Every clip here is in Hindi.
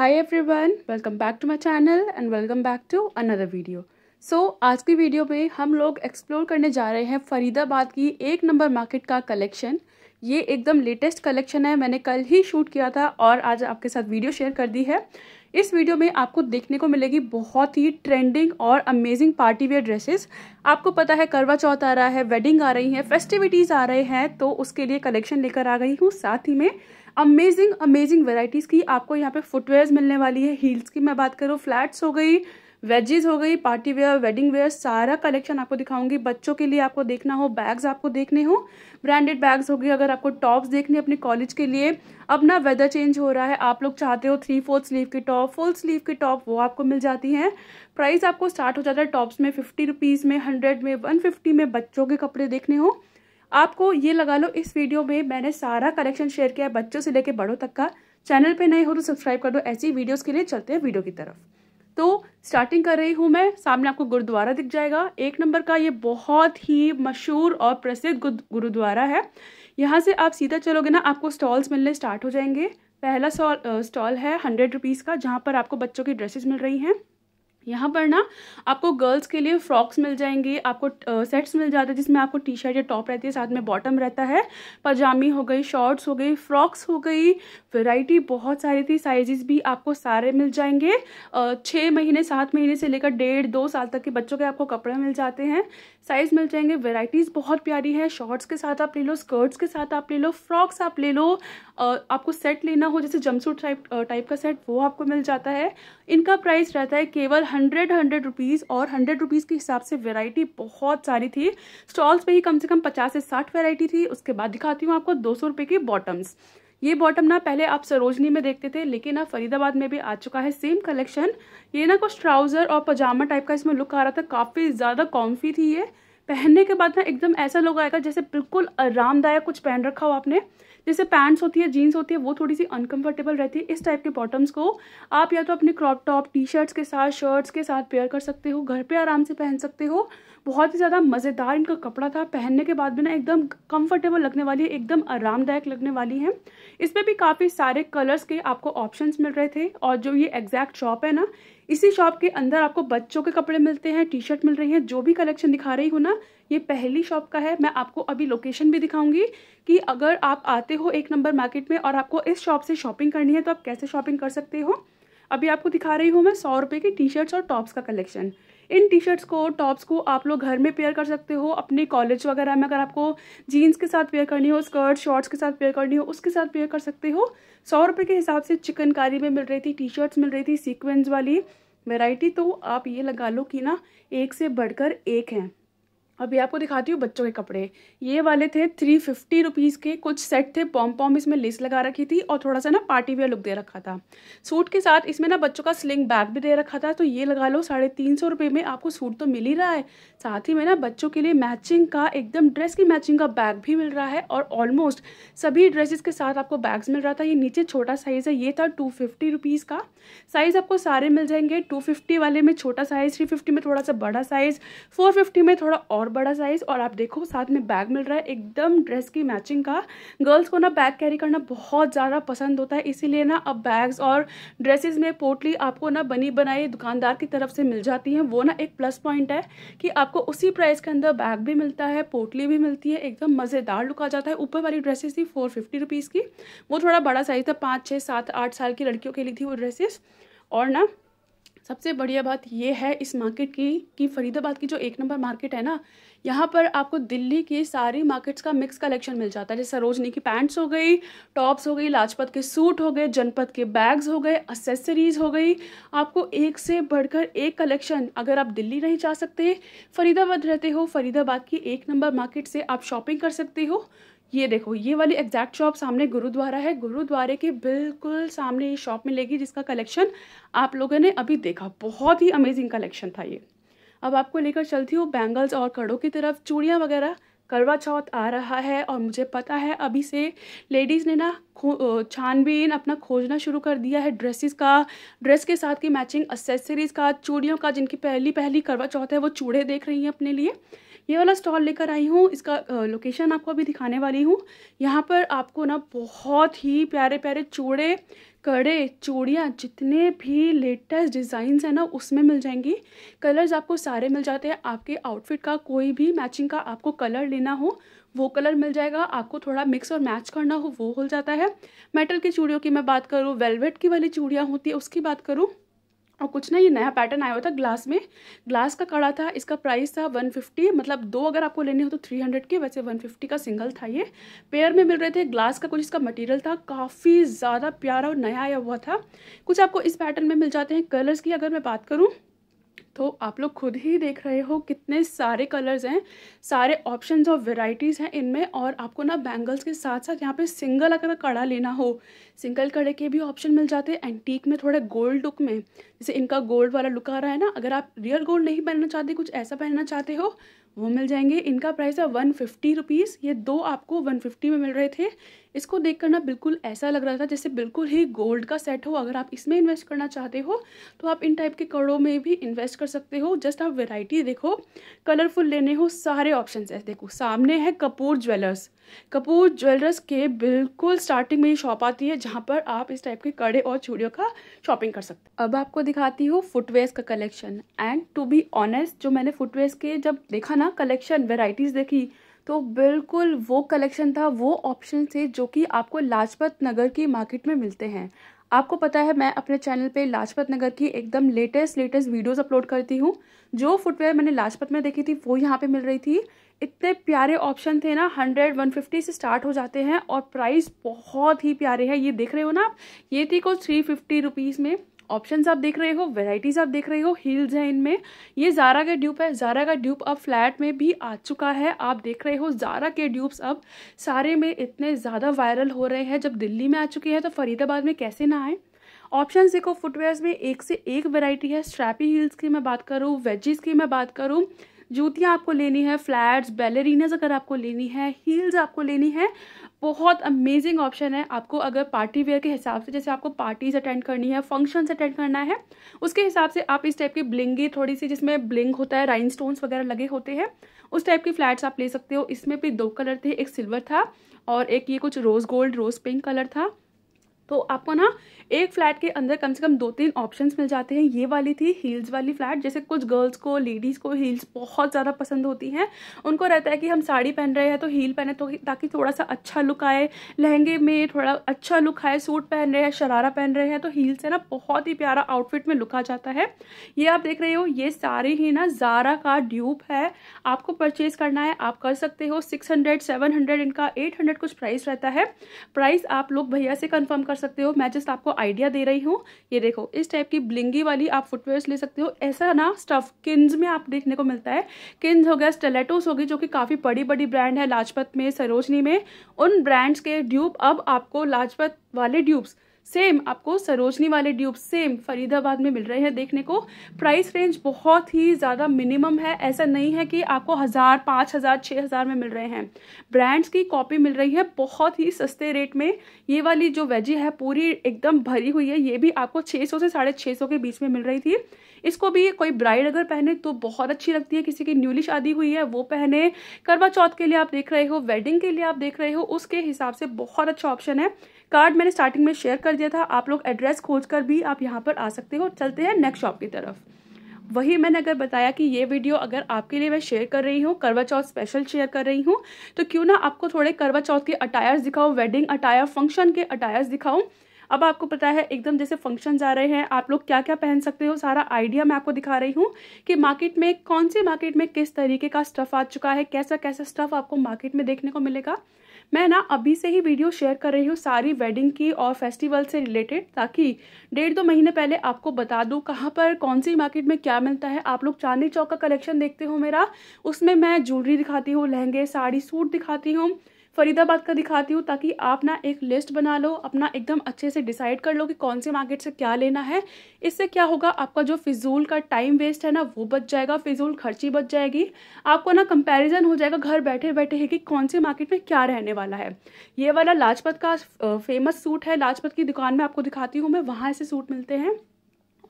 high everyone welcome back to my channel and welcome back to another video so आज की वीडियो में हम लोग एक्सप्लोर करने जा रहे हैं फरीदाबाद की एक नंबर मार्केट का कलेक्शन ये एकदम लेटेस्ट कलेक्शन है मैंने कल ही शूट किया था और आज आपके साथ वीडियो शेयर कर दी है इस वीडियो में आपको देखने को मिलेगी बहुत ही ट्रेंडिंग और अमेजिंग पार्टी वेयर ड्रेसेस आपको पता है करवा चौथ आ रहा है वेडिंग आ रही है फेस्टिविटीज़ आ रहे हैं तो उसके लिए कलेक्शन लेकर आ गई हूँ साथ ही में अमेजिंग अमेजिंग वेराइटीज़ की आपको यहाँ पे फुटवेयर मिलने वाली है हील्स की मैं बात करूँ फ्लैट्स हो गई वेजेस हो गई पार्टी वेयर वेडिंग वेयर सारा कलेक्शन आपको दिखाऊंगी बच्चों के लिए आपको देखना हो बैग्स आपको देखने हो ब्रांडेड बैग्स हो गए अगर आपको टॉप्स देखने अपने कॉलेज के लिए अब ना वेदर चेंज हो रहा है आप लोग चाहते हो थ्री फोर्थ स्लीव की टॉप फुल स्लीव की टॉप वो आपको मिल जाती हैं प्राइस आपको स्टार्ट हो जाता है टॉप्स में फिफ्टी रुपीज़ में हंड्रेड में वन फिफ्टी में बच्चों के कपड़े देखने हों आपको ये लगा लो इस वीडियो में मैंने सारा कलेक्शन शेयर किया है बच्चों से लेकर बड़ों तक का चैनल पे नए हो तो सब्सक्राइब कर दो ऐसी वीडियोस के लिए चलते हैं वीडियो की तरफ तो स्टार्टिंग कर रही हूँ मैं सामने आपको गुरुद्वारा दिख जाएगा एक नंबर का ये बहुत ही मशहूर और प्रसिद्ध गुरुद्वारा है यहाँ से आप सीधा चलोगे ना आपको स्टॉल्स मिलने स्टार्ट हो जाएंगे पहला स्टॉल है हंड्रेड रुपीज़ का जहाँ पर आपको बच्चों की ड्रेसेस मिल रही हैं यहाँ पर ना आपको गर्ल्स के लिए फ्रॉक्स मिल जाएंगे आपको सेट्स मिल जाते हैं जिसमें आपको टी शर्ट या टॉप रहती है साथ में बॉटम रहता है पजामी हो गई शॉर्ट्स हो गई फ्रॉक्स हो गई वैरायटी बहुत सारी थी साइजेस भी आपको सारे मिल जाएंगे छः महीने सात महीने से लेकर डेढ़ दो साल तक के बच्चों के आपको कपड़े मिल जाते हैं साइज़ मिल जाएंगे वेराइटीज़ बहुत प्यारी है शॉर्ट्स के साथ आप ले लो स्कर्ट्स के साथ आप ले लो फ्रॉक्स आप ले लो आपको सेट लेना हो जैसे जमसूट टाइप टाइप का सेट वो आपको मिल जाता है इनका प्राइस रहता है केवल हंड्रेड हंड्रेड रुपीज़ और हंड्रेड रुपीज़ के हिसाब से वेराइटी बहुत सारी थी स्टॉल्स पर ही कम से कम पचास से साठ वेराइटी थी उसके बाद दिखाती हूँ आपको दो सौ रुपये की बॉटम्स ये बॉटम ना पहले आप सरोजनी में देखते थे लेकिन अब फरीदाबाद में भी आ चुका है सेम कलेक्शन ये ना कुछ ट्राउज़र और पजामा टाइप का इसमें लुक आ रहा था काफ़ी ज़्यादा कॉम्फी थी ये पहनने के बाद ना एकदम ऐसा लुक आएगा जैसे बिल्कुल आरामदायक कुछ पहन रखा हो आपने जैसे पैंट्स होती है जीन्स होती है वो थोड़ी सी अनकंफर्टेबल रहती है इस टाइप के बॉटम्स को आप या तो अपने क्रॉप टॉप टी शर्ट्स के साथ शर्ट्स के साथ पेयर कर सकते हो घर पे आराम से पहन सकते हो बहुत ही ज़्यादा मज़ेदार इनका कपड़ा था पहनने के बाद भी ना एकदम कंफर्टेबल लगने वाली है एकदम आरामदायक लगने वाली है इसमें भी काफ़ी सारे कलर्स के आपको ऑप्शंस मिल रहे थे और जो ये एग्जैक्ट शॉप है ना इसी शॉप के अंदर आपको बच्चों के कपड़े मिलते हैं टी शर्ट मिल रही है जो भी कलेक्शन दिखा रही हूँ ना ये पहली शॉप का है मैं आपको अभी लोकेशन भी दिखाऊंगी कि अगर आप आते हो एक नंबर मार्केट में और आपको इस शॉप से शॉपिंग करनी है तो आप कैसे शॉपिंग कर सकते हो अभी आपको दिखा रही हूँ मैं सौ रुपये की टी शर्ट्स और टॉप्स का कलेक्शन इन टी शर्ट्स को टॉप्स को आप लोग घर में पेयर कर सकते हो अपने कॉलेज वगैरह में अगर आपको जीन्स के साथ पेयर करनी हो स्कर्ट शॉर्ट्स के साथ पेयर करनी हो उसके साथ पेयर कर सकते हो सौ रुपये के हिसाब से चिकनकारी में मिल रही थी टी शर्ट्स मिल रही थी सीक्वेंस वाली वेराइटी तो आप ये लगा लो कि ना एक से बढ़कर एक हैं अभी आपको दिखाती हूँ बच्चों के कपड़े ये वाले थे थ्री फिफ्टी रुपीज़ के कुछ सेट थे पॉम पॉम इसमें लेस लगा रखी थी और थोड़ा सा ना पार्टी वेयर लुक दे रखा था सूट के साथ इसमें ना बच्चों का स्लिंग बैग भी दे रखा था तो ये लगा लो साढ़े तीन सौ रुपये में आपको सूट तो मिल ही रहा है साथ ही में ना बच्चों के लिए मैचिंग का एकदम ड्रेस की मैचिंग का बैग भी मिल रहा है और ऑलमोस्ट सभी ड्रेसेस के साथ आपको बैग्स मिल रहा था ये नीचे छोटा साइज़ है ये था टू फिफ्टी रुपीज़ का साइज़ आपको सारे मिल जाएंगे टू फिफ्टी वाले में छोटा साइज़ थ्री फिफ्टी में थोड़ा सा बड़ा साइज़ फोर फिफ्टी में थोड़ा और बड़ा साइज़ और आप देखो साथ में बैग मिल रहा है एकदम ड्रेस की मैचिंग का गर्ल्स को ना बैग कैरी करना बहुत ज़्यादा पसंद होता है इसीलिए ना अब बैग्स और ड्रेसेस में पोटली आपको ना बनी बनाई दुकानदार की तरफ से मिल जाती है वो ना एक प्लस पॉइंट है कि आपको उसी प्राइस के अंदर बैग भी मिलता है पोटली भी मिलती है एकदम मज़ेदार लुक आ जाता है ऊपर वाली ड्रेसेस थी फोर फिफ्टी की वो थोड़ा बड़ा साइज़ था पाँच छः सात आठ साल की लड़कियों के लिए थी वो ड्रेसेस और ना सबसे बढ़िया बात यह है इस मार्केट की कि फरीदाबाद की जो एक नंबर मार्केट है ना यहाँ पर आपको दिल्ली की सारी मार्केट्स का मिक्स कलेक्शन मिल जाता है जैसे सरोजनी की पैंट्स हो गई टॉप्स हो गई लाजपत के सूट हो गए जनपद के बैग्स हो गए एसेसरीज हो गई आपको एक से बढ़कर एक कलेक्शन अगर आप दिल्ली नहीं जा सकते फरीदाबाद रहते हो फरीदाबाद की एक नंबर मार्केट से आप शॉपिंग कर सकते हो ये देखो ये वाली एग्जैक्ट शॉप सामने गुरुद्वारा है गुरुद्वारे के बिल्कुल सामने ये शॉप मिलेगी जिसका कलेक्शन आप लोगों ने अभी देखा बहुत ही अमेजिंग कलेक्शन था ये अब आपको लेकर चलती हूँ बैंगल्स और कड़ों की तरफ चूड़ियाँ वगैरह करवा चौथ आ रहा है और मुझे पता है अभी से लेडीज़ ने ना छानबीन अपना खोजना शुरू कर दिया है ड्रेसेस का ड्रेस के साथ की मैचिंग एसेसरीज़ का चूड़ियों का जिनकी पहली पहली करवा चौथ है वो चूड़े देख रही हैं अपने लिए ये वाला स्टॉल लेकर आई हूँ इसका लोकेशन आपको अभी दिखाने वाली हूँ यहाँ पर आपको ना बहुत ही प्यारे प्यारे चूड़े कड़े चूड़ियाँ जितने भी लेटेस्ट डिज़ाइंस हैं ना उसमें मिल जाएंगी कलर्स आपको सारे मिल जाते हैं आपके आउटफिट का कोई भी मैचिंग का आपको कलर लेना हो वो कलर मिल जाएगा आपको थोड़ा मिक्स और मैच करना हो वो हो जाता है मेटल की चूड़ियों की मैं बात करूँ वेलवेट की वाली चूड़ियाँ होती है उसकी बात करूँ और कुछ ना ये नया पैटर्न आया हुआ था ग्लास में ग्लास का कड़ा था इसका प्राइस था 150 मतलब दो अगर आपको लेने हो तो 300 के वैसे 150 का सिंगल था ये पेयर में मिल रहे थे ग्लास का कुछ इसका मटेरियल था काफ़ी ज़्यादा प्यारा और नया आया हुआ था कुछ आपको इस पैटर्न में मिल जाते हैं कलर्स की अगर मैं बात करूँ तो आप लोग खुद ही देख रहे हो कितने सारे कलर्स हैं सारे ऑप्शंस और वेराइटीज़ हैं इनमें और आपको ना बैंगल्स के साथ साथ यहाँ पे सिंगल अगर कड़ा लेना हो सिंगल कड़े के भी ऑप्शन मिल जाते हैं एंटीक में थोड़े गोल्ड लुक में जैसे इनका गोल्ड वाला लुक आ रहा है ना अगर आप रियल गोल्ड नहीं पहनना चाहते कुछ ऐसा पहनना चाहते हो वो मिल जाएंगे इनका प्राइस है वन फिफ्टी रुपीज़ ये दो आपको वन फिफ्टी में मिल रहे थे इसको देख ना बिल्कुल ऐसा लग रहा था जैसे बिल्कुल ही गोल्ड का सेट हो अगर आप इसमें इन्वेस्ट करना चाहते हो तो आप इन टाइप के कड़ों में भी इन्वेस्ट कर सकते हो जस्ट आप वेराइटी देखो कलरफुल लेने हो सारे ऑप्शन है देखो सामने है कपूर ज्वेलर्स कपूर ज्वेलर्स के बिल्कुल स्टार्टिंग में ही शॉप आती है जहाँ पर आप इस टाइप के कड़े और चूड़ियों का शॉपिंग कर सकते अब आपको दिखाती हूँ फुटवेयर्स का collection and to be honest जो मैंने फुटवेयर्स के जब देखा ना कलेक्शन वेराइटीज़ देखी तो बिल्कुल वो कलेक्शन था वो ऑप्शन थे जो कि आपको लाजपत नगर की मार्केट में मिलते हैं आपको पता है मैं अपने चैनल पे लाजपत नगर की एकदम लेटेस्ट लेटेस्ट वीडियोस अपलोड करती हूँ जो फुटवेयर मैंने लाजपत में देखी थी वो यहाँ पे मिल रही थी इतने प्यारे ऑप्शन थे ना 100 150 से स्टार्ट हो जाते हैं और प्राइस बहुत ही प्यारे हैं ये देख रहे हो ना आप ये थी कुछ थ्री फिफ्टी रुपीज़ में ऑप्शंस आप देख रहे हो वेराइटीज़ आप देख रहे हो हील्स हैं इनमें ये ज़ारा का ड्यूप है ज़ारा का ड्यूप अब फ्लैट में भी आ चुका है आप देख रहे हो ज़ारा के ड्यूप्स अब सारे में इतने ज़्यादा वायरल हो रहे हैं जब दिल्ली में आ चुके हैं तो फरीदाबाद में कैसे ना आए ऑप्शन देखो फुटवेयर में एक से एक वेराइटी है स्ट्रैपी हील्स की मैं बात करूँ वेजिस की मैं बात करूँ जूतियाँ आपको लेनी है फ्लैट्स बेलरीनाज अगर आपको लेनी है हील्स आपको लेनी है बहुत अमेजिंग ऑप्शन है आपको अगर पार्टी वेयर के हिसाब से जैसे आपको पार्टीज अटेंड करनी है फंक्शन अटेंड करना है उसके हिसाब से आप इस टाइप की ब्लिंगी थोड़ी सी जिसमें ब्लिंग होता है राइन वगैरह लगे होते हैं उस टाइप की फ्लैट्स आप ले सकते हो इसमें भी दो कलर थे एक सिल्वर था और एक ये कुछ rose gold rose pink colour था तो आपको ना एक फ्लैट के अंदर कम से कम दो तीन ऑप्शंस मिल जाते हैं ये वाली थी हील्स वाली फ्लैट जैसे कुछ गर्ल्स को लेडीज़ को हील्स बहुत ज़्यादा पसंद होती हैं उनको रहता है कि हम साड़ी पहन रहे हैं तो हील पहने तो ताकि थोड़ा सा अच्छा लुक आए लहंगे में थोड़ा अच्छा लुक आए सूट पहन रहे हैं शरारा पहन रहे हैं तो हील से ना बहुत ही प्यारा आउटफिट में लुक आ जाता है ये आप देख रहे हो ये सारी ही ना जारा का ड्यूप है आपको परचेज करना है आप कर सकते हो सिक्स हंड्रेड सेवन हंड्रेड इनका एट हंड्रेड कुछ प्राइस रहता है प्राइस आप लोग भैया से कन्फर्म कर सकते हो मैं जस्ट आपको आइडिया दे रही हूँ ये देखो इस टाइप की ब्लिंगी वाली आप फुटवेयर्स ले सकते हो ऐसा ना स्टफ किन्स में आप देखने को मिलता है किन्स हो गया स्टेलेटोस होगी जो कि काफ़ी बड़ी बड़ी ब्रांड है लाजपत में सरोजनी में उन ब्रांड्स के ड्यूब अब आपको लाजपत वाले ड्यूब्स सेम आपको सरोजनी वाले ट्यूब सेम फरीदाबाद में मिल रहे हैं देखने को प्राइस रेंज बहुत ही ज़्यादा मिनिमम है ऐसा नहीं है कि आपको हज़ार पाँच हज़ार छः हज़ार में मिल रहे हैं ब्रांड्स की कॉपी मिल रही है बहुत ही सस्ते रेट में ये वाली जो वेजी है पूरी एकदम भरी हुई है ये भी आपको छः सौ से साढ़े छः सौ के बीच में मिल रही थी इसको भी कोई ब्राइड अगर पहने तो बहुत अच्छी लगती है किसी की न्यूली शादी हुई है वो पहने करवा चौथ के लिए आप देख रहे हो वेडिंग के लिए आप देख रहे हो उसके हिसाब से बहुत अच्छा ऑप्शन है कार्ड मैंने स्टार्टिंग में शेयर कर दिया था आप लोग एड्रेस खोज कर भी आप यहाँ पर आ सकते हो चलते हैं नेक्स्ट शॉप की तरफ वही मैंने अगर बताया कि ये वीडियो अगर आपके लिए मैं शेयर कर रही हूँ करवा चौथ स्पेशल शेयर कर रही हूँ तो क्यों ना आपको थोड़े करवा चौथ के अटायर्स दिखाऊँ वेडिंग अटायर फंक्शन के अटायर्स दिखाऊँ अब आपको पता है एकदम जैसे फंक्शन जा रहे हैं आप लोग क्या क्या पहन सकते हो सारा आइडिया मैं आपको दिखा रही हूँ कि मार्केट में कौन से मार्केट में किस तरीके का स्टफ़ आ चुका है कैसा कैसा स्टफ़ आपको मार्केट में देखने को मिलेगा मैं ना अभी से ही वीडियो शेयर कर रही हूँ सारी वेडिंग की और फेस्टिवल से रिलेटेड ताकि डेढ़ दो महीने पहले आपको बता दूँ कहाँ पर कौन सी मार्केट में क्या मिलता है आप लोग चांदनी चौक का कलेक्शन देखते हो मेरा उसमें मैं ज्वेलरी दिखाती हूँ लहंगे साड़ी सूट दिखाती हूँ फरीदाबाद का दिखाती हूँ ताकि आप ना एक लिस्ट बना लो अपना एकदम अच्छे से डिसाइड कर लो कि कौन से मार्केट से क्या लेना है इससे क्या होगा आपका जो फिजूल का टाइम वेस्ट है ना वो बच जाएगा फिजूल खर्ची बच जाएगी आपको ना कंपेरिजन हो जाएगा घर बैठे बैठे है कि कौन से मार्केट में क्या रहने वाला है ये वाला लाजपत का फेमस सूट है लाजपत की दुकान में आपको दिखाती हूँ मैं वहाँ ऐसे सूट मिलते हैं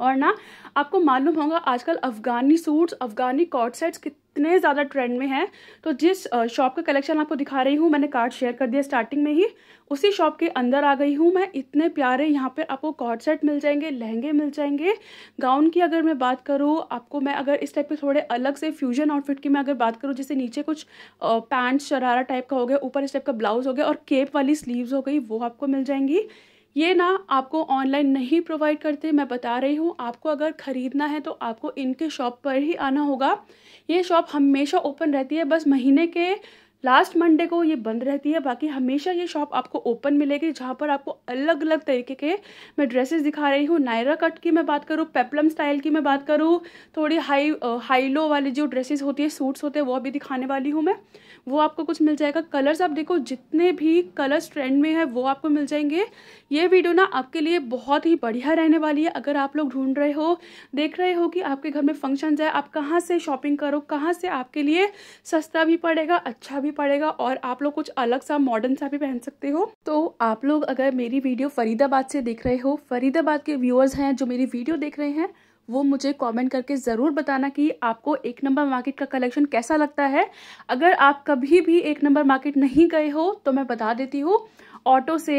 और ना आपको मालूम होगा आजकल Afghani suits Afghani coat sets कितने ज़्यादा ट्रेंड में हैं तो जिस शॉप का कलेक्शन आपको दिखा रही हूँ मैंने कार्ड शेयर कर दिया स्टार्टिंग में ही उसी शॉप के अंदर आ गई हूँ मैं इतने प्यारे यहाँ पे आपको कॉट सेट मिल जाएंगे लहंगे मिल जाएंगे गाउन की अगर मैं बात करूँ आपको मैं अगर इस टाइप के थोड़े अलग से फ्यूजन आउटफिट की मैं अगर बात करूँ जैसे नीचे कुछ पैंट्स शरारा टाइप का हो गया ऊपर इस टाइप का ब्लाउज हो गया और केप वाली स्लीव हो गई वो आपको मिल जाएंगी ये ना आपको ऑनलाइन नहीं प्रोवाइड करते मैं बता रही हूँ आपको अगर ख़रीदना है तो आपको इनके शॉप पर ही आना होगा ये शॉप हमेशा ओपन रहती है बस महीने के लास्ट मंडे को ये बंद रहती है बाकी हमेशा ये शॉप आपको ओपन मिलेगी जहाँ पर आपको अलग अलग तरीके के मैं ड्रेसेस दिखा रही हूँ नायरा कट की मैं बात करूँ पेपलम स्टाइल की मैं बात करूँ थोड़ी हाई हाई लो वाली जो ड्रेसेस होती है सूट्स होते हैं वो अभी दिखाने वाली हूँ मैं वो आपको कुछ मिल जाएगा कलर्स आप देखो जितने भी कलर्स ट्रेंड में है वो आपको मिल जाएंगे ये वीडियो ना आपके लिए बहुत ही बढ़िया रहने वाली है अगर आप लोग ढूंढ रहे हो देख रहे हो कि आपके घर में फंक्शन जाए आप कहाँ से शॉपिंग करो कहाँ से आपके लिए सस्ता भी पड़ेगा अच्छा भी भी पड़ेगा और आप लोग कुछ अलग सा मॉडर्न सा भी पहन सकते हो तो आप लोग अगर मेरी वीडियो फरीदाबाद से देख रहे हो फरीदाबाद के व्यूअर्स हैं जो मेरी वीडियो देख रहे हैं वो मुझे कमेंट करके ज़रूर बताना कि आपको एक नंबर मार्केट का कलेक्शन कैसा लगता है अगर आप कभी भी एक नंबर मार्केट नहीं गए हो तो मैं बता देती हूँ ऑटो से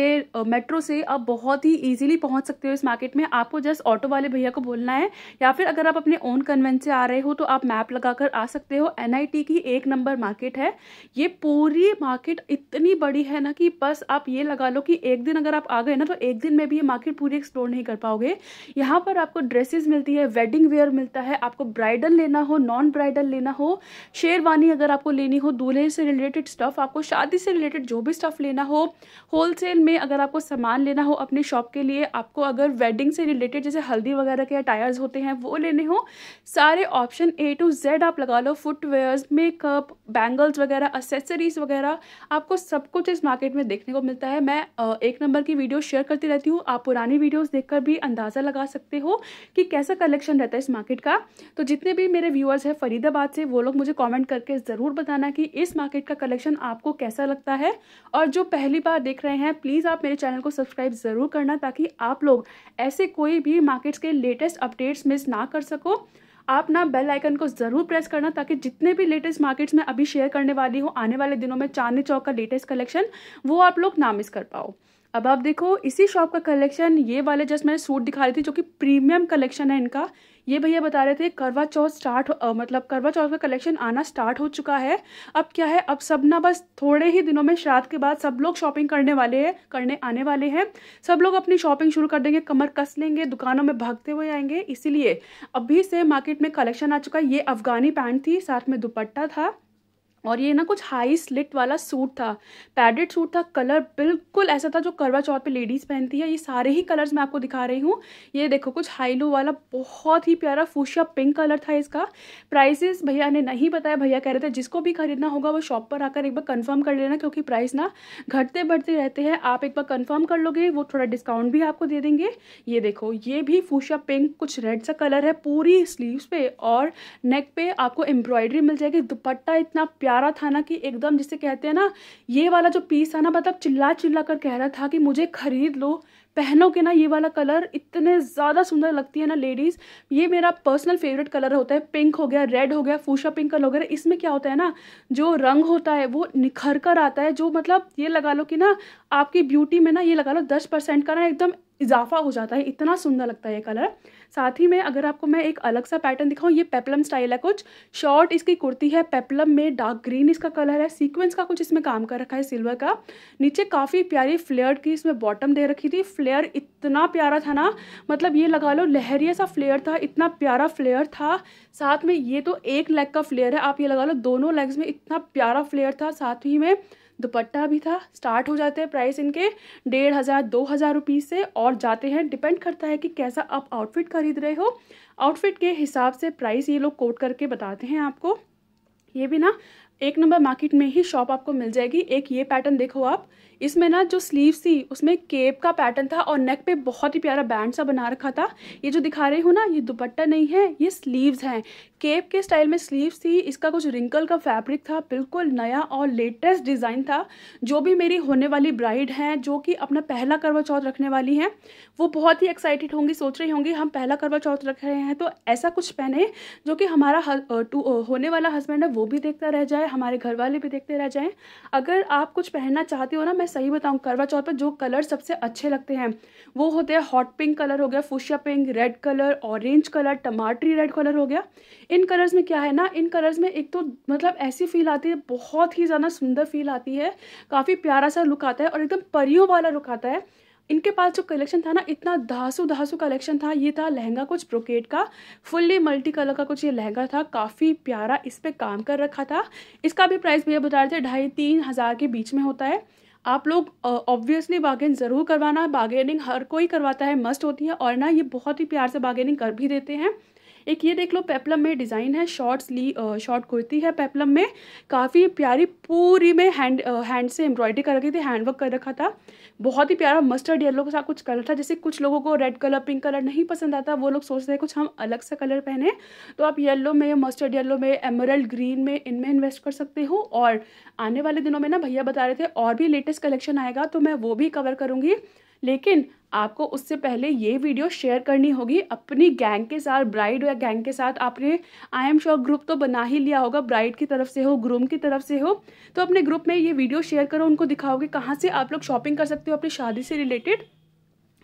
मेट्रो से आप बहुत ही ईजिली पहुंच सकते हो इस मार्केट में आपको जस्ट ऑटो वाले भैया को बोलना है या फिर अगर आप अपने ओन कन्वेंस से आ रहे हो तो आप मैप लगाकर आ सकते हो एन की एक नंबर मार्केट है ये पूरी मार्केट इतनी बड़ी है ना कि बस आप ये लगा लो कि एक दिन अगर आप आ गए ना तो एक दिन में भी ये मार्केट पूरी एक्सप्लोर नहीं कर पाओगे यहाँ पर आपको ड्रेसेस मिलती है वेडिंग वेयर मिलता है आपको ब्राइडल लेना हो नॉन ब्राइडल लेना हो शेरवानी अगर आपको लेनी हो दूल्हे से रिलेटेड स्टफ़ आपको शादी से रिलेटेड जो भी स्टफ़ लेना हो होलसेल में अगर आपको सामान लेना हो अपने शॉप के लिए आपको अगर वेडिंग से रिलेटेड जैसे हल्दी वगैरह के टायर्स होते हैं वो लेने हो सारे ऑप्शन ए टू जेड आप लगा लो फुटवेयर्स मेकअप बैंगल्स वगैरह असेसरीज़ वगैरह आपको सब कुछ इस मार्केट में देखने को मिलता है मैं एक नंबर की वीडियो शेयर करती रहती हूँ आप पुरानी वीडियोज देखकर भी अंदाज़ा लगा सकते हो कि कैसा कलेक्शन रहता है इस मार्केट का तो जितने भी मेरे व्यूअर्स हैं फरीदाबाद से वो लोग मुझे कॉमेंट करके ज़रूर बताना कि इस मार्केट का कलेक्शन आपको कैसा लगता है और जो पहली बार देख देख रहे हैं प्लीज़ आप मेरे चैनल को सब्सक्राइब ज़रूर करना ताकि आप लोग ऐसे कोई भी मार्केट्स के लेटेस्ट अपडेट्स मिस ना कर सको आप ना बेल आइकन को ज़रूर प्रेस करना ताकि जितने भी लेटेस्ट मार्केट्स में अभी शेयर करने वाली हूँ आने वाले दिनों में चांदनी चौक का लेटेस्ट कलेक्शन वो आप लोग ना मिस कर पाओ अब आप देखो इसी शॉप का कलेक्शन ये वाले जस्ट मैंने सूट दिखा रही थी जो कि प्रीमियम कलेक्शन है इनका ये भैया बता रहे थे करवा चौथ स्टार्ट मतलब करवा चौथ का कलेक्शन आना स्टार्ट हो चुका है अब क्या है अब सब ना बस थोड़े ही दिनों में श्राद्ध के बाद सब लोग शॉपिंग करने वाले हैं करने आने वाले हैं सब लोग अपनी शॉपिंग शुरू कर देंगे कमर कस लेंगे दुकानों में भागते हुए आएंगे इसीलिए अभी से मार्केट में कलेक्शन आ चुका है ये अफगानी पैंट थी साथ में दुपट्टा था और ये ना कुछ हाई स्लिट वाला सूट था पैडेड सूट था कलर बिल्कुल ऐसा था जो करवा चौथ पे लेडीज़ पहनती है ये सारे ही कलर्स मैं आपको दिखा रही हूँ ये देखो कुछ हाई लो वाला बहुत ही प्यारा फूशिया पिंक कलर था इसका प्राइसेस भैया ने नहीं बताया भैया कह रहे थे जिसको भी खरीदना होगा वो शॉप पर आकर एक बार कन्फर्म कर लेना क्योंकि प्राइस ना घटते बढ़ते रहते हैं आप एक बार कन्फर्म कर लोगे वो थोड़ा डिस्काउंट भी आपको दे देंगे ये देखो ये भी फूशिया पिंक कुछ रेड सा कलर है पूरी स्लीवस पे और नेक पे आपको एम्ब्रॉयडरी मिल जाएगी दुपट्टा इतना प्यार रहा था ना कि एकदम जिसे कहते हैं ना ये वाला जो पीस था ना मतलब चिल्ला चिल्ला कर कह रहा था कि मुझे खरीद लो पहनो के ना ये वाला कलर इतने ज़्यादा सुंदर लगती है ना लेडीज़ ये मेरा पर्सनल फेवरेट कलर होता है पिंक हो गया रेड हो गया फूशा पिंक कलर वगैरह इसमें क्या होता है ना जो रंग होता है वो निखर कर आता है जो मतलब ये लगा लो कि ना आपकी ब्यूटी में ना ये लगा लो दस परसेंट का ना एकदम इजाफा हो जाता है इतना सुंदर लगता है ये कलर साथ ही में अगर आपको मैं एक अलग सा पैटर्न दिखाऊँ ये पेपलम स्टाइल है कुछ शॉर्ट इसकी कुर्ती है पेपलम में डार्क ग्रीन इसका कलर है सीक्वेंस का कुछ इसमें काम कर रखा है सिल्वर का नीचे काफ़ी प्यारी फ्लेयर की इसमें बॉटम दे रखी थी फ्लेयर इतना प्यारा था ना मतलब ये लगा लो लहरिया सा फ्लेयर था इतना प्यारा फ्लेयर था साथ में ये तो एक लेग का फ्लेयर है आप ये लगा लो दोनों लेग्स में इतना प्यारा फ्लेयर था साथ ही में दुपट्टा भी था स्टार्ट हो जाते हैं प्राइस इनके डेढ़ हज़ार दो हज़ार रुपीज़ से और जाते हैं डिपेंड करता है कि कैसा आप आउटफिट खरीद रहे हो आउटफिट के हिसाब से प्राइस ये लोग कोट करके बताते हैं आपको ये भी ना एक नंबर मार्केट में ही शॉप आपको मिल जाएगी एक ये पैटर्न देखो आप इसमें ना जो स्लीव थी उसमें केप का पैटर्न था और नेक पे बहुत ही प्यारा बैंड सा बना रखा था ये जो दिखा रही हूँ ना ये दुपट्टा नहीं है ये स्लीव्स हैं केप के स्टाइल में स्लीव थी इसका कुछ रिंकल का फैब्रिक था बिल्कुल नया और लेटेस्ट डिज़ाइन था जो भी मेरी होने वाली ब्राइड हैं जो कि अपना पहला करवा चौथ रखने वाली हैं वो बहुत ही एक्साइटेड होंगी सोच रही होंगी हम पहला करवा चौथ रख रहे हैं तो ऐसा कुछ पहने जो कि हमारा होने वाला हस्बैंड है वो भी देखता रह जाए हमारे घर वाले भी देखते रह जाएँ अगर आप कुछ पहनना चाहते हो ना मैं सही बताऊँ करवा चौथ पर जो कलर सबसे अच्छे लगते हैं वो होते हैं हॉट पिंक कलर हो गया fuchsia pink red colour orange colour टमाटरी रेड कलर हो गया इन कलर्स में क्या है ना इन कलर्स में एक तो मतलब ऐसी फील आती है बहुत ही ज़्यादा सुंदर फील आती है काफ़ी प्यारा सा लुक आता है और एकदम परियों वाला लुक आता है इनके पास जो कलेक्शन था ना इतना धासु धासु कलेक्शन था ये था लहंगा कुछ ब्रोकेट का फुल्ली मल्टी कलर का कुछ ये लहंगा था काफ़ी प्यारा इस पर काम कर रखा था इसका भी प्राइस भैया बता रहे थे ढाई तीन हज़ार के बीच में होता है आप लोग ऑब्वियसली बार्गेन ज़रूर करवाना बार्गेनिंग हर कोई करवाता है मस्ट होती है और ना ये बहुत ही प्यार से बार्गेनिंग कर भी देते हैं एक ये देख लो पेपलम में डिज़ाइन है शॉर्ट ली शॉर्ट कुर्ती है पेपलम में काफ़ी प्यारी पूरी में हैंड हैंड से एम्ब्रॉयडरी कर रखी थी हैंडवर्क कर रखा था बहुत ही प्यारा मस्टर्ड येलो के साथ कुछ कलर था जैसे कुछ लोगों को रेड कलर पिंक कलर नहीं पसंद आता वो लोग सोचते हैं कुछ हम अलग सा कलर पहने तो आप येलो में मस्टर्ड येलो में एमरल्ड ग्रीन में इनमें इन्वेस्ट कर सकते हो और आने वाले दिनों में ना भैया बता रहे थे और भी लेटेस्ट कलेक्शन आएगा तो मैं वो भी कवर करूँगी लेकिन आपको उससे पहले ये वीडियो शेयर करनी होगी अपनी गैंग के साथ ब्राइड या गैंग के साथ आपने आई एम श्योर ग्रुप तो बना ही लिया होगा ब्राइड की तरफ से हो ग्रूम की तरफ से हो तो अपने ग्रुप में ये वीडियो शेयर करो उनको दिखाओगे कहाँ से आप लोग शॉपिंग कर सकते हो अपनी शादी से रिलेटेड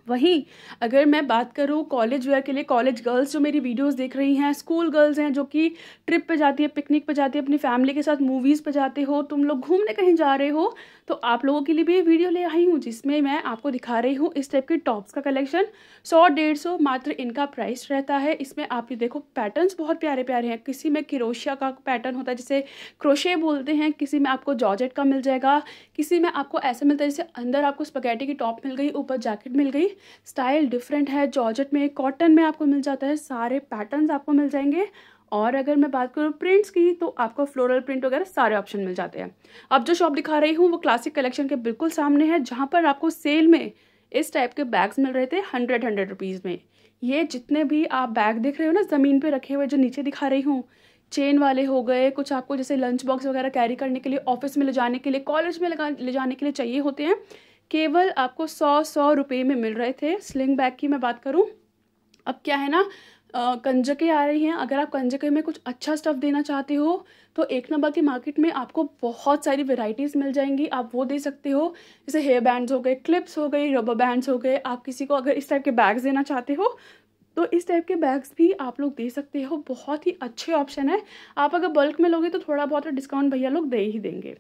वहीं अगर मैं बात करूँ कॉलेज वेयर के लिए कॉलेज गर्ल्स जो मेरी वीडियोस देख रही हैं स्कूल गर्ल्स हैं जो कि ट्रिप पे जाती है पिकनिक पे जाती है अपनी फैमिली के साथ मूवीज़ पे जाते हो तुम लोग घूमने कहीं जा रहे हो तो आप लोगों के लिए भी वीडियो ले आई हूँ जिसमें मैं आपको दिखा रही हूँ इस टाइप के टॉप्स का कलेक्शन सौ डेढ़ सौ मात्र इनका प्राइस रहता है इसमें आप ये देखो पैटर्न बहुत प्यारे प्यारे हैं किसी में क्रोशिया का पैटर्न होता है जिसे क्रोशे बोलते हैं किसी में आपको जॉर्जेट का मिल जाएगा किसी में आपको ऐसा मिलता है जैसे अंदर आपको स्पगैटी की टॉप मिल गई ऊपर जैकेट मिल गई स्टाइल डिफरेंट है जॉर्जेट में कॉटन में आपको मिल जाता है सारे पैटर्न्स आपको मिल जाएंगे और अगर मैं बात करूँ प्रिंट्स की तो आपको फ्लोरल प्रिंट वगैरह सारे ऑप्शन मिल जाते हैं अब जो शॉप दिखा रही हूँ वो क्लासिक कलेक्शन के बिल्कुल सामने है जहाँ पर आपको सेल में इस टाइप के बैग्स मिल रहे थे हंड्रेड हंड्रेड रुपीज़ में ये जितने भी आप बैग देख रहे हो ना ज़मीन पे रखे हुए जो नीचे दिखा रही हूँ चेन वाले हो गए कुछ आपको जैसे लंच बॉक्स वगैरह कैरी करने के लिए ऑफिस में ले जाने के लिए कॉलेज में ले जाने के लिए चाहिए होते हैं केवल आपको सौ सौ रुपये में मिल रहे थे स्लिंग बैग की मैं बात करूँ अब क्या है ना कंजके आ रही हैं अगर आप कंजके में कुछ अच्छा स्टफ़ देना चाहते हो तो एक नंबर की मार्केट में आपको बहुत सारी वेराइटीज़ मिल जाएंगी आप वो दे सकते हो जैसे हेयर बैंड्स हो गए क्लिप्स हो गई रबर बैंड्स हो गए आप किसी को अगर इस टाइप के बैग्स देना चाहते हो तो इस टाइप के बैग्स भी आप लोग दे सकते हो बहुत ही अच्छे ऑप्शन है आप अगर बल्क में लोगे तो थोड़ा बहुत डिस्काउंट भैया लोग दे ही देंगे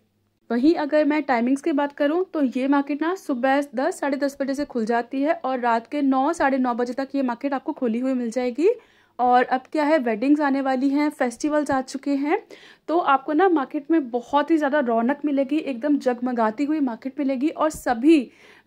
वहीं अगर मैं टाइमिंग्स की बात करूं तो ये मार्केट ना सुबह दस साढ़े दस बजे से खुल जाती है और रात के नौ साढ़े नौ बजे तक ये मार्केट आपको खुली हुई मिल जाएगी और अब क्या है वेडिंग्स आने वाली हैं फेस्टिवल्स आ चुके हैं तो आपको ना मार्केट में बहुत ही ज़्यादा रौनक मिलेगी एकदम जगमगाती हुई मार्केट मिलेगी और सभी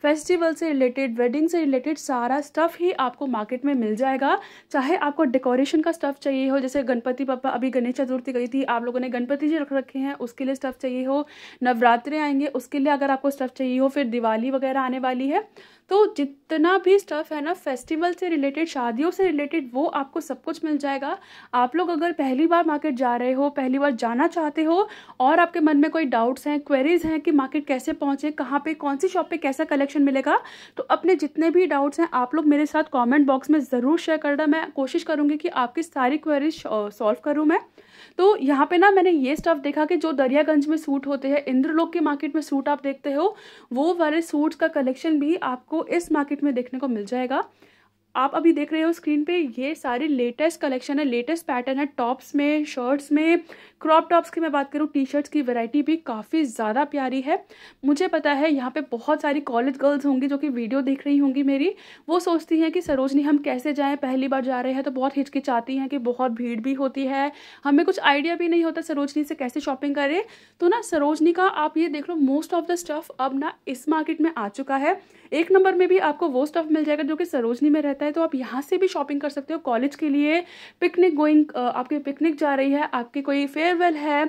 फेस्टिवल से रिलेटेड वेडिंग से रिलेटेड सारा स्टफ़ ही आपको मार्केट में मिल जाएगा चाहे आपको डेकोरेशन का स्टफ़ चाहिए हो जैसे गणपति पापा अभी गणेश चतुर्थी गई थी आप लोगों ने गणपति जी रख रखे हैं उसके लिए स्टफ़ चाहिए हो नवरात्रे आएंगे उसके लिए अगर आपको स्टफ़ चाहिए हो फिर दिवाली वगैरह आने वाली है तो जितना भी स्टफ़ है ना फेस्टिवल से रिलेटेड शादियों से रिलेटेड वो आपको सब कुछ मिल जाएगा आप लोग अगर पहली बार मार्केट जा रहे हो पहली बार जा जाना चाहते हो और आपके मन में कोई डाउट्स हैं क्वेरीज हैं कि मार्केट कैसे पहुंचे कहाँ पे कौन सी शॉप पे कैसा कलेक्शन मिलेगा तो अपने जितने भी डाउट्स हैं आप लोग मेरे साथ कॉमेंट बॉक्स में ज़रूर शेयर करना मैं कोशिश करूँगी कि आपकी सारी क्वेरीज सॉल्व करूँ मैं तो यहाँ पे ना मैंने ये स्टफ देखा कि जो दरियागंज में सूट होते हैं इंद्रलोक के मार्केट में सूट आप देखते हो वो वाले सूट्स का कलेक्शन भी आपको इस मार्केट में देखने को मिल जाएगा आप अभी देख रहे हो स्क्रीन पे ये सारे लेटेस्ट कलेक्शन है लेटेस्ट पैटर्न है टॉप्स में शर्ट्स में क्रॉप टॉप्स की मैं बात करूँ टी शर्ट्स की वैरायटी भी काफ़ी ज़्यादा प्यारी है मुझे पता है यहाँ पे बहुत सारी कॉलेज गर्ल्स होंगी जो कि वीडियो देख रही होंगी मेरी वो सोचती हैं कि सरोजनी हम कैसे जाएँ पहली बार जा रहे हैं तो बहुत हिचकिचाती हैं कि बहुत भीड़ भी होती है हमें कुछ आइडिया भी नहीं होता सरोजनी से कैसे शॉपिंग करें तो ना सरोजनी का आप ये देख लो मोस्ट ऑफ द स्टफ़ अब ना इस मार्केट में आ चुका है एक नंबर में भी आपको वो स्टफ़ मिल जाएगा जो कि सरोजनी में रहता है तो आप यहाँ से भी शॉपिंग कर सकते हो कॉलेज के लिए पिकनिक गोइंग आपकी पिकनिक जा रही है आपकी कोई फेयर फेयरवेल है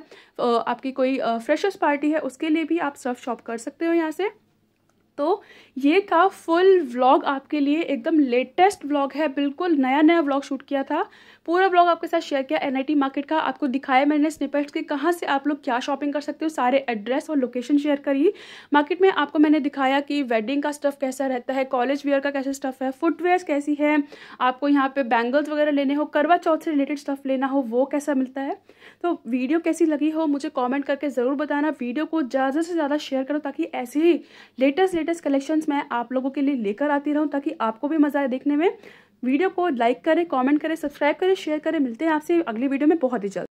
आपकी कोई फ्रेशर्स पार्टी है उसके लिए भी आप सर्व शॉप कर सकते हो यहाँ से तो ये था फुल व्लॉग आपके लिए एकदम लेटेस्ट व्लॉग है बिल्कुल नया नया व्लॉग शूट किया था पूरा व्लॉग आपके साथ शेयर किया एनआईटी मार्केट का आपको दिखाया मैंने स्निपेट्स के कहाँ से आप लोग क्या शॉपिंग कर सकते हो सारे एड्रेस और लोकेशन शेयर करी मार्केट में आपको मैंने दिखाया कि वेडिंग का स्टफ़ कैसा रहता है कॉलेज वेयर का कैसा स्टफ़ है फुटवेयर कैसी है आपको यहाँ पर बैंगल्स वगैरह लेने हो करवा चौथ से रिलेटेड स्टफ़ लेना हो वो कैसा मिलता है तो वीडियो कैसी लगी हो मुझे कॉमेंट करके ज़रूर बताना वीडियो को ज़्यादा से ज़्यादा शेयर करो ताकि ऐसे ही लेटेस्ट लेटेस्ट लेटेस्ट कलेक्शंस मैं आप लोगों के लिए लेकर आती रहूँ ताकि आपको भी मजा आए देखने में वीडियो को लाइक करें कमेंट करें सब्सक्राइब करें शेयर करें मिलते हैं आपसे अगली वीडियो में बहुत ही जल्द